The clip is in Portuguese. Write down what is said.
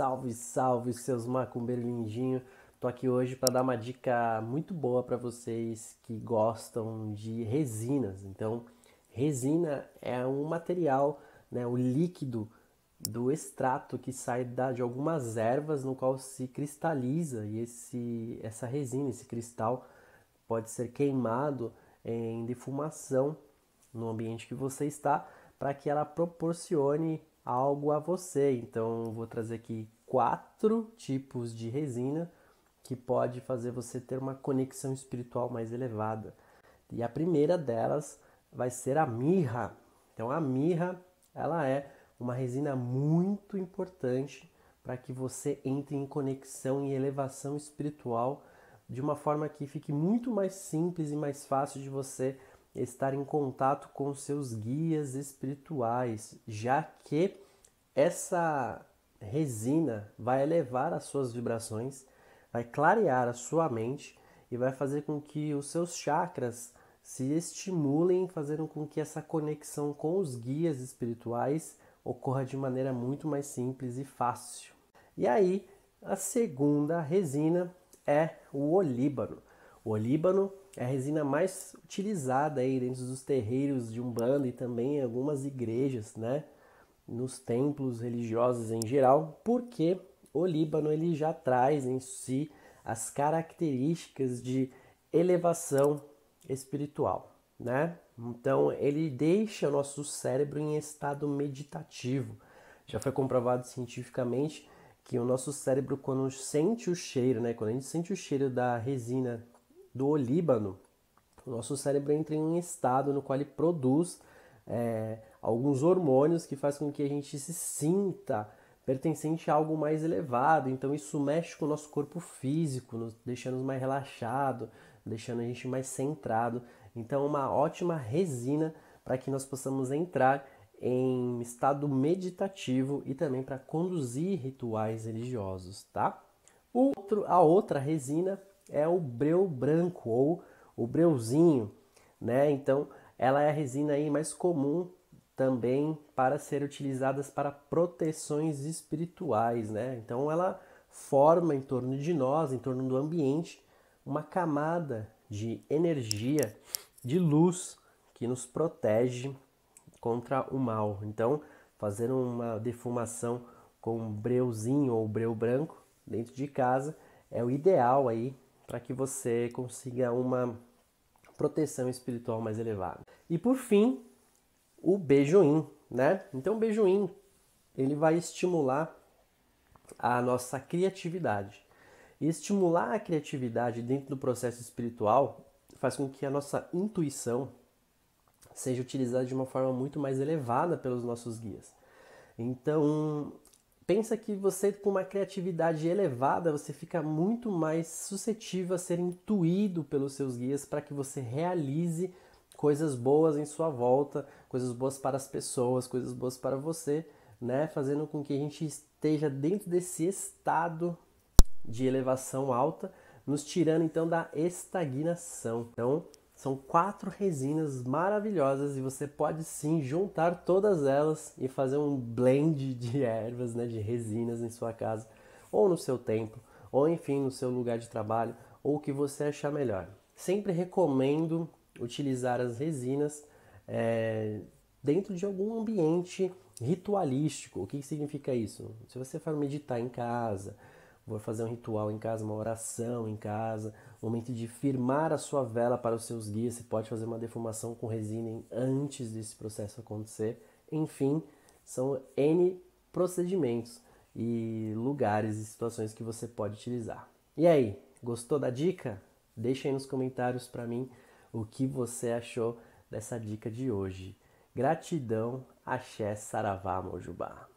Salve, salve, seus macumbeiros lindinhos. Tô aqui hoje para dar uma dica muito boa para vocês que gostam de resinas. Então, resina é um material, né, o líquido do extrato que sai da, de algumas ervas no qual se cristaliza e esse, essa resina, esse cristal pode ser queimado eh, em defumação no ambiente que você está para que ela proporcione algo a você. Então, vou trazer aqui quatro tipos de resina que pode fazer você ter uma conexão espiritual mais elevada. E a primeira delas vai ser a mirra. Então, a mirra, ela é uma resina muito importante para que você entre em conexão e elevação espiritual de uma forma que fique muito mais simples e mais fácil de você estar em contato com seus guias espirituais, já que essa resina vai elevar as suas vibrações, vai clarear a sua mente e vai fazer com que os seus chakras se estimulem, fazendo com que essa conexão com os guias espirituais ocorra de maneira muito mais simples e fácil. E aí, a segunda resina é o olíbano. O olíbano é a resina mais utilizada aí dentro dos terreiros de Umbanda e também em algumas igrejas, né? Nos templos religiosos em geral, porque o Líbano ele já traz em si as características de elevação espiritual, né? Então ele deixa o nosso cérebro em estado meditativo. Já foi comprovado cientificamente que o nosso cérebro quando sente o cheiro, né, quando a gente sente o cheiro da resina do olíbano. O nosso cérebro entra em um estado no qual ele produz é, alguns hormônios que faz com que a gente se sinta pertencente a algo mais elevado. Então isso mexe com o nosso corpo físico, nos deixando mais relaxado, deixando a gente mais centrado. Então é uma ótima resina para que nós possamos entrar em estado meditativo e também para conduzir rituais religiosos, tá? Outro, a outra resina é o breu branco ou o breuzinho, né? Então, ela é a resina aí mais comum também para ser utilizadas para proteções espirituais, né? Então, ela forma em torno de nós, em torno do ambiente, uma camada de energia, de luz que nos protege contra o mal. Então, fazer uma defumação com breuzinho ou breu branco dentro de casa é o ideal aí para que você consiga uma proteção espiritual mais elevada. E por fim, o beijoim, né? Então, o beijoim ele vai estimular a nossa criatividade. E estimular a criatividade dentro do processo espiritual faz com que a nossa intuição seja utilizada de uma forma muito mais elevada pelos nossos guias. Então, Pensa que você, com uma criatividade elevada, você fica muito mais suscetível a ser intuído pelos seus guias para que você realize coisas boas em sua volta, coisas boas para as pessoas, coisas boas para você, né? Fazendo com que a gente esteja dentro desse estado de elevação alta, nos tirando então da estagnação. Então, são quatro resinas maravilhosas e você pode sim juntar todas elas e fazer um blend de ervas, né, de resinas em sua casa, ou no seu templo, ou enfim no seu lugar de trabalho, ou o que você achar melhor. Sempre recomendo utilizar as resinas é, dentro de algum ambiente ritualístico. O que significa isso? Se você for meditar em casa, vou fazer um ritual em casa, uma oração em casa, momento de firmar a sua vela para os seus guias, você pode fazer uma defumação com resina antes desse processo acontecer. Enfim, são N procedimentos e lugares e situações que você pode utilizar. E aí, gostou da dica? Deixa aí nos comentários para mim o que você achou dessa dica de hoje. Gratidão, axé, saravá, mojubá.